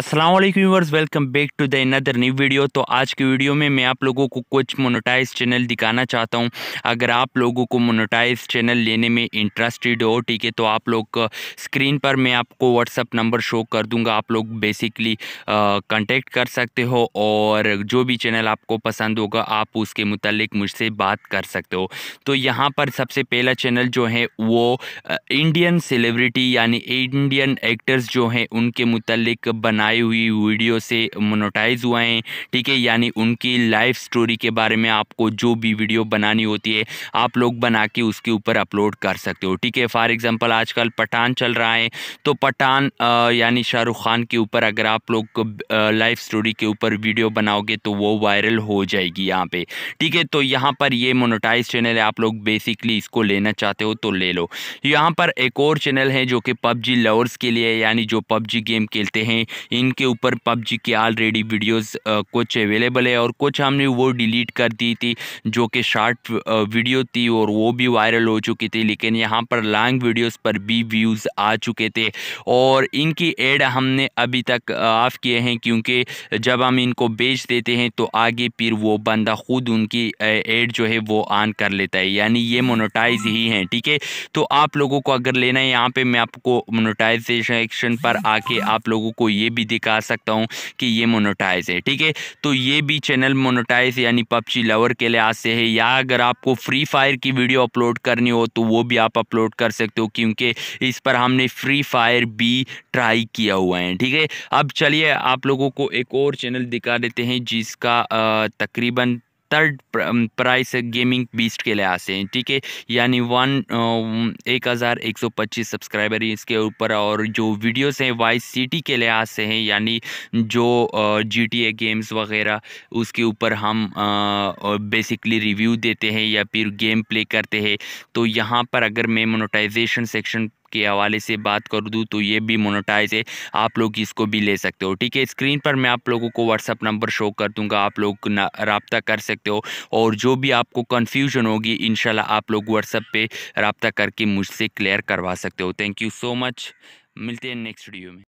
Aslam viewers welcome back to the another new video तो आज की वीडियो में मैं आप लोगों को कुछ मोनोटाइज चैनल दिखाना चाहता हूं अगर आप लोगों को मोनोटाइज चैनल लेने में इंटरेस्टेड हो ठीक है तो आप लोग स्क्रीन पर मैं आपको व्हाट्सअप नंबर शो कर दूंगा आप लोग बेसिकली कांटेक्ट कर सकते हो और जो भी चैनल आपको पसंद होगा आप उसके मुतलक मुझसे बात कर सकते हो तो यहाँ पर सबसे पहला चैनल जो है वो इंडियन सेलिब्रिटी यानी इंडियन एक्टर्स जो हैं उनके मतलब बना बनाई हुई वीडियो से मोनोटाइज हुआ है ठीक है यानी उनकी लाइफ स्टोरी के बारे में आपको जो भी वीडियो बनानी होती है आप लोग बना के उसके ऊपर अपलोड कर सकते हो ठीक है फॉर एग्जाम्पल आजकल पठान चल रहा है तो पठान यानी शाहरुख खान के ऊपर अगर आप लोग लाइफ स्टोरी के ऊपर वीडियो बनाओगे तो वो वायरल हो जाएगी यहाँ पे ठीक है तो यहाँ पर ये मोनोटाइज चैनल है आप लोग बेसिकली इसको लेना चाहते हो तो ले लो यहाँ पर एक और चैनल है जो कि पबजी लवर्स के लिए यानी जो पबजी गेम खेलते हैं इनके ऊपर पबजी की ऑलरेडी वीडियोस कुछ अवेलेबल है और कुछ हमने वो डिलीट कर दी थी जो कि शॉर्ट वीडियो थी और वो भी वायरल हो चुकी थी लेकिन यहाँ पर लॉन्ग वीडियोस पर भी व्यूज़ आ चुके थे और इनकी एड हमने अभी तक ऑफ़ किए हैं क्योंकि जब हम इनको बेच देते हैं तो आगे फिर वो बंदा ख़ुद उनकी एड जो है वो ऑन कर लेता है यानी ये मोनोटाइज ही हैं ठीक है तो आप लोगों को अगर लेना है यहाँ पर मैं आपको मोनोटाइजेशन पर आके आप लोगों को ये भी दिखा सकता हूँ कि ये मोनोटाइज है ठीक है तो ये भी चैनल मोनोटाइज यानी पबजी लवर के लिहाज से है या अगर आपको फ्री फायर की वीडियो अपलोड करनी हो तो वो भी आप अपलोड कर सकते हो क्योंकि इस पर हमने फ्री फायर भी ट्राई किया हुआ है ठीक है अब चलिए आप लोगों को एक और चैनल दिखा देते हैं जिसका तकरीबन थर्ड प्राइस गेमिंग बीस्ट के लिहाज से ठीक है यानी वन एक हज़ार एक सौ पच्चीस सब्सक्राइबर इसके ऊपर और जो वीडियोस हैं वाइस सिटी के लिहाज से हैं यानी जो जी टी ए गेम्स वगैरह उसके ऊपर हम बेसिकली uh, रिव्यू uh, देते हैं या फिर गेम प्ले करते हैं तो यहाँ पर अगर मैं मोनोटाइजेशन सेक्शन के हवाले से बात कर दूँ तो ये भी मोनोटाइज है आप लोग इसको भी ले सकते हो ठीक है स्क्रीन पर मैं आप लोगों को व्हाट्सअप नंबर शो कर दूंगा आप लोग रबता कर सकते हो और जो भी आपको कन्फ्यूजन होगी इन आप लोग व्हाट्सअप पर रबता करके मुझसे क्लियर करवा सकते हो थैंक यू सो मच मिलते हैं नेक्स्ट वीडियो में